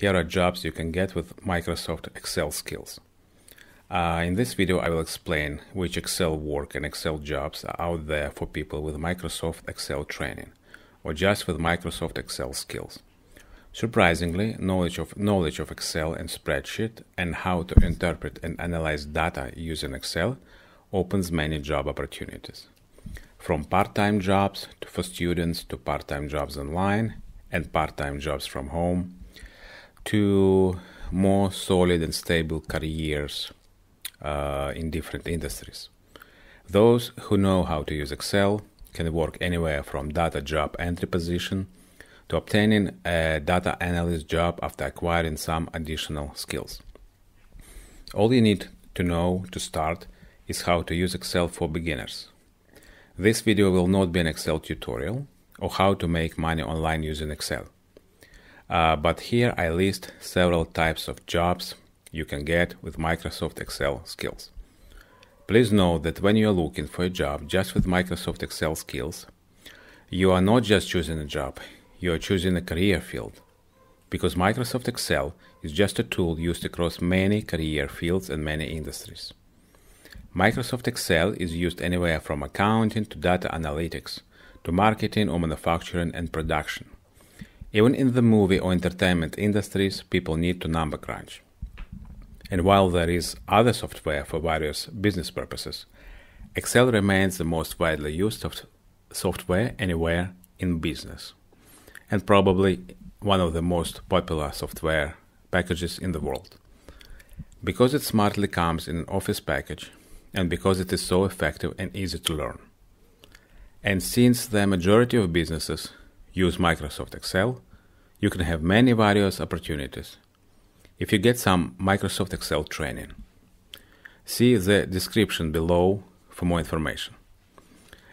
Here are jobs you can get with Microsoft Excel skills. Uh, in this video, I will explain which Excel work and Excel jobs are out there for people with Microsoft Excel training or just with Microsoft Excel skills. Surprisingly, knowledge of, knowledge of Excel and spreadsheet and how to interpret and analyze data using Excel opens many job opportunities. From part-time jobs for students to part-time jobs online and part-time jobs from home, to more solid and stable careers uh, in different industries. Those who know how to use Excel can work anywhere from data job entry position to obtaining a data analyst job after acquiring some additional skills. All you need to know to start is how to use Excel for beginners. This video will not be an Excel tutorial or how to make money online using Excel. Uh, but here I list several types of jobs you can get with Microsoft Excel skills. Please note that when you are looking for a job just with Microsoft Excel skills, you are not just choosing a job, you are choosing a career field. Because Microsoft Excel is just a tool used across many career fields and many industries. Microsoft Excel is used anywhere from accounting to data analytics to marketing or manufacturing and production. Even in the movie or entertainment industries, people need to number crunch. And while there is other software for various business purposes, Excel remains the most widely used software anywhere in business, and probably one of the most popular software packages in the world. Because it smartly comes in an Office package, and because it is so effective and easy to learn. And since the majority of businesses use Microsoft Excel, you can have many various opportunities. If you get some Microsoft Excel training, see the description below for more information.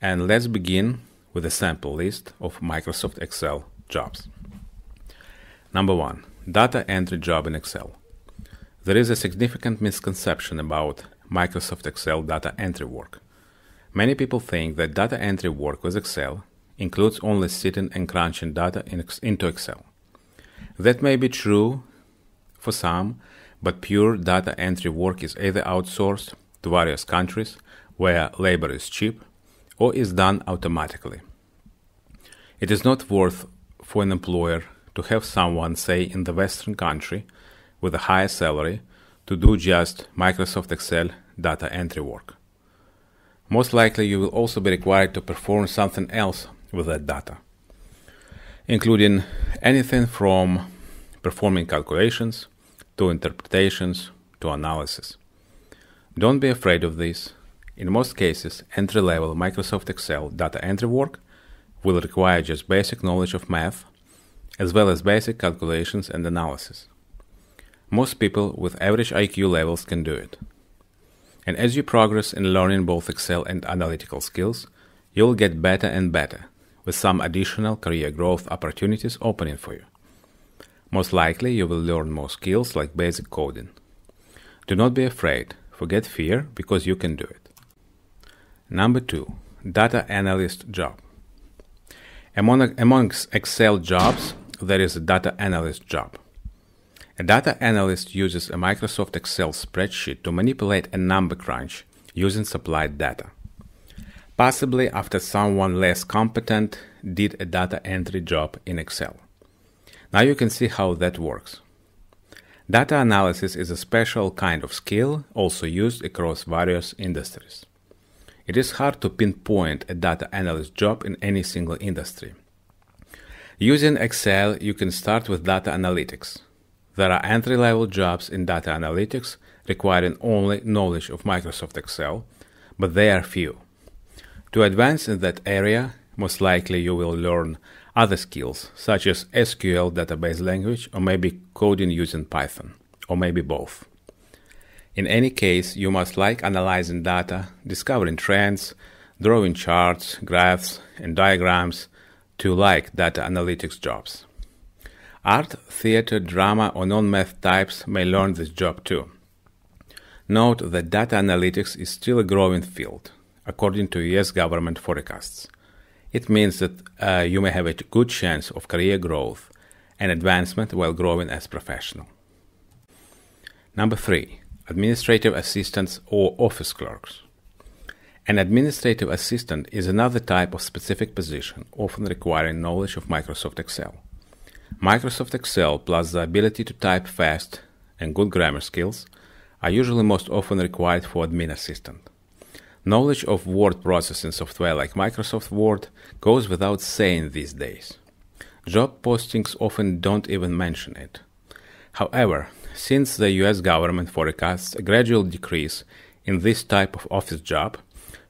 And let's begin with a sample list of Microsoft Excel jobs. Number one, data entry job in Excel. There is a significant misconception about Microsoft Excel data entry work. Many people think that data entry work with Excel includes only sitting and crunching data in, into Excel. That may be true for some, but pure data entry work is either outsourced to various countries where labor is cheap or is done automatically. It is not worth for an employer to have someone, say, in the Western country with a higher salary to do just Microsoft Excel data entry work. Most likely, you will also be required to perform something else with that data, including anything from performing calculations to interpretations to analysis. Don't be afraid of this. In most cases, entry level Microsoft Excel data entry work will require just basic knowledge of math, as well as basic calculations and analysis. Most people with average IQ levels can do it. And as you progress in learning both Excel and analytical skills, you'll get better and better with some additional career growth opportunities opening for you. Most likely, you will learn more skills like basic coding. Do not be afraid, forget fear because you can do it. Number two, data analyst job. Among, amongst Excel jobs, there is a data analyst job. A data analyst uses a Microsoft Excel spreadsheet to manipulate a number crunch using supplied data possibly after someone less competent did a data entry job in Excel. Now you can see how that works. Data analysis is a special kind of skill also used across various industries. It is hard to pinpoint a data analyst job in any single industry. Using Excel, you can start with data analytics. There are entry level jobs in data analytics requiring only knowledge of Microsoft Excel, but they are few. To advance in that area, most likely you will learn other skills such as SQL database language or maybe coding using Python, or maybe both. In any case, you must like analyzing data, discovering trends, drawing charts, graphs, and diagrams to like data analytics jobs. Art, theater, drama, or non math types may learn this job too. Note that data analytics is still a growing field according to US government forecasts. It means that uh, you may have a good chance of career growth and advancement while growing as professional. Number 3. Administrative assistants or office clerks. An administrative assistant is another type of specific position, often requiring knowledge of Microsoft Excel. Microsoft Excel plus the ability to type fast and good grammar skills are usually most often required for admin assistant. Knowledge of word processing software like Microsoft Word goes without saying these days. Job postings often don't even mention it. However, since the US government forecasts a gradual decrease in this type of office job,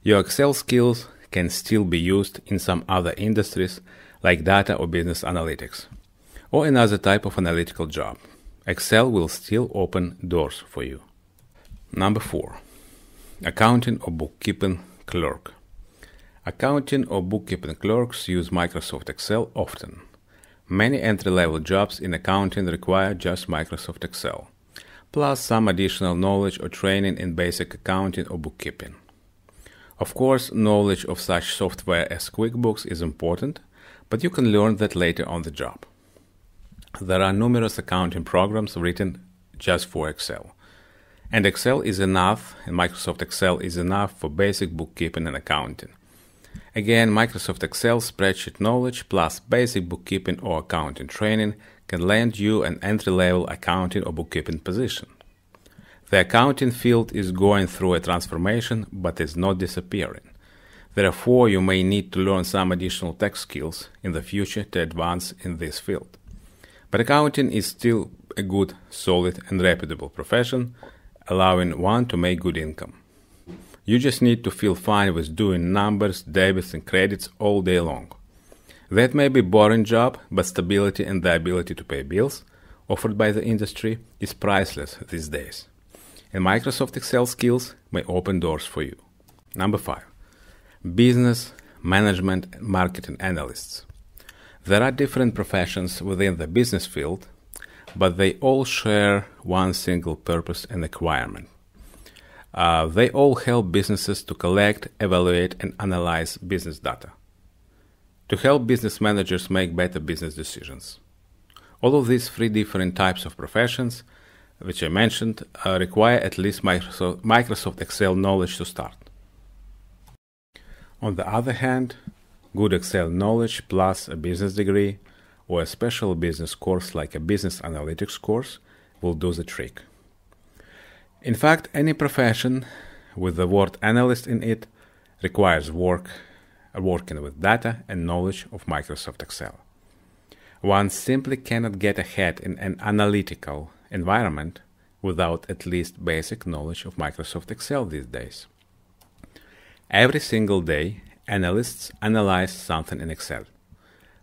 your Excel skills can still be used in some other industries like data or business analytics, or another type of analytical job. Excel will still open doors for you. Number four. Accounting or bookkeeping clerk. Accounting or bookkeeping clerks use Microsoft Excel often. Many entry level jobs in accounting require just Microsoft Excel, plus some additional knowledge or training in basic accounting or bookkeeping. Of course, knowledge of such software as QuickBooks is important, but you can learn that later on the job. There are numerous accounting programs written just for Excel and Excel is enough, and Microsoft Excel is enough for basic bookkeeping and accounting. Again, Microsoft Excel spreadsheet knowledge plus basic bookkeeping or accounting training can land you an entry-level accounting or bookkeeping position. The accounting field is going through a transformation but is not disappearing. Therefore, you may need to learn some additional tech skills in the future to advance in this field. But accounting is still a good, solid, and reputable profession allowing one to make good income. You just need to feel fine with doing numbers, debits, and credits all day long. That may be boring job, but stability and the ability to pay bills offered by the industry is priceless these days. And Microsoft Excel skills may open doors for you. Number 5. Business, management, and marketing analysts. There are different professions within the business field but they all share one single purpose and requirement. Uh, they all help businesses to collect, evaluate, and analyze business data to help business managers make better business decisions. All of these three different types of professions, which I mentioned, uh, require at least Microsoft, Microsoft Excel knowledge to start. On the other hand, good Excel knowledge plus a business degree or a special business course like a business analytics course will do the trick. In fact, any profession with the word analyst in it requires work uh, working with data and knowledge of Microsoft Excel. One simply cannot get ahead in an analytical environment without at least basic knowledge of Microsoft Excel these days. Every single day, analysts analyze something in Excel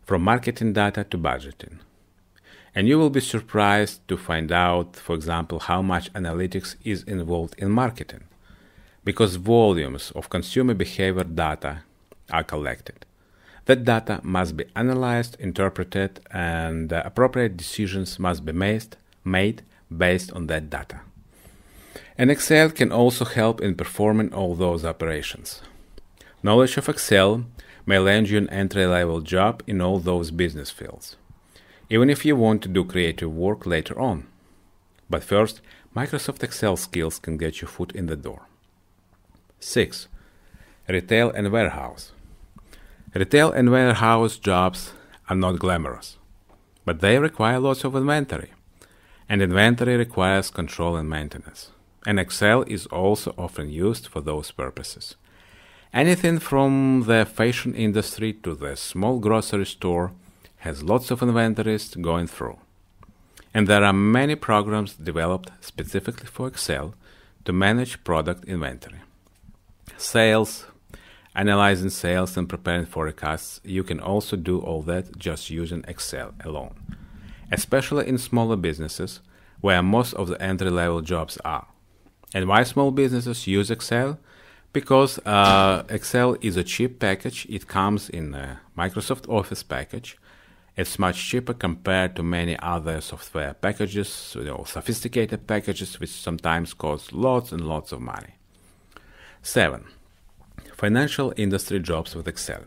from marketing data to budgeting. And you will be surprised to find out, for example, how much analytics is involved in marketing, because volumes of consumer behavior data are collected. That data must be analyzed, interpreted, and uh, appropriate decisions must be made, made based on that data. And Excel can also help in performing all those operations. Knowledge of Excel may land you an entry level job in all those business fields, even if you want to do creative work later on. But first, Microsoft Excel skills can get your foot in the door. 6. Retail and warehouse. Retail and warehouse jobs are not glamorous, but they require lots of inventory, and inventory requires control and maintenance. And Excel is also often used for those purposes. Anything from the fashion industry to the small grocery store has lots of inventories going through. And there are many programs developed specifically for Excel to manage product inventory. Sales, analyzing sales and preparing forecasts, you can also do all that just using Excel alone. Especially in smaller businesses, where most of the entry level jobs are. And why small businesses use Excel? because uh, Excel is a cheap package. It comes in a Microsoft Office package. It's much cheaper compared to many other software packages, you know, sophisticated packages, which sometimes cost lots and lots of money. 7. Financial industry jobs with Excel.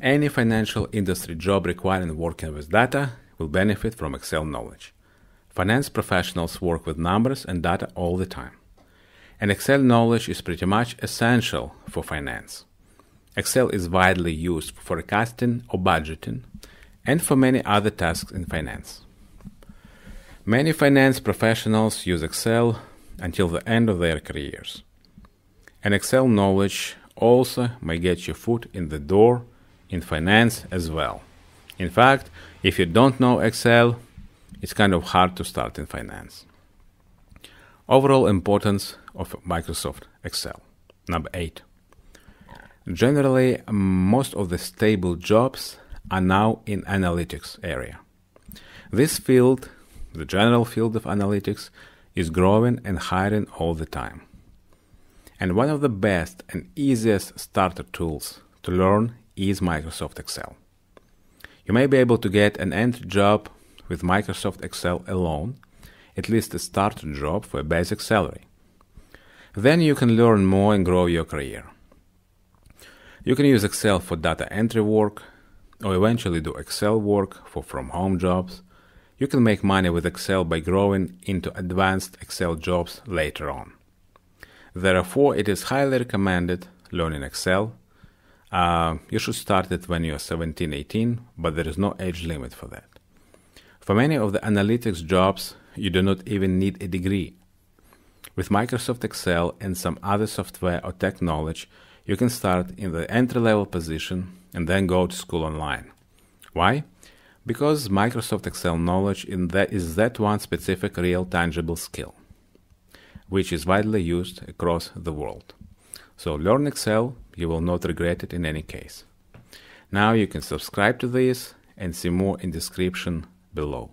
Any financial industry job requiring working with data will benefit from Excel knowledge. Finance professionals work with numbers and data all the time and Excel knowledge is pretty much essential for finance. Excel is widely used for forecasting or budgeting and for many other tasks in finance. Many finance professionals use Excel until the end of their careers. And Excel knowledge also may get your foot in the door in finance as well. In fact, if you don't know Excel, it's kind of hard to start in finance. Overall importance of Microsoft Excel. Number 8. Generally, most of the stable jobs are now in analytics area. This field, the general field of analytics, is growing and hiring all the time. And one of the best and easiest starter tools to learn is Microsoft Excel. You may be able to get an entry job with Microsoft Excel alone, at least a starter job for a basic salary. Then you can learn more and grow your career. You can use Excel for data entry work, or eventually do Excel work for from home jobs. You can make money with Excel by growing into advanced Excel jobs later on. Therefore, it is highly recommended learning Excel. Uh, you should start it when you are 17, 18, but there is no age limit for that. For many of the analytics jobs, you do not even need a degree. With Microsoft Excel and some other software or tech knowledge, you can start in the entry level position and then go to school online. Why? Because Microsoft Excel knowledge that is that one specific real tangible skill, which is widely used across the world. So learn Excel, you will not regret it in any case. Now you can subscribe to this and see more in description below.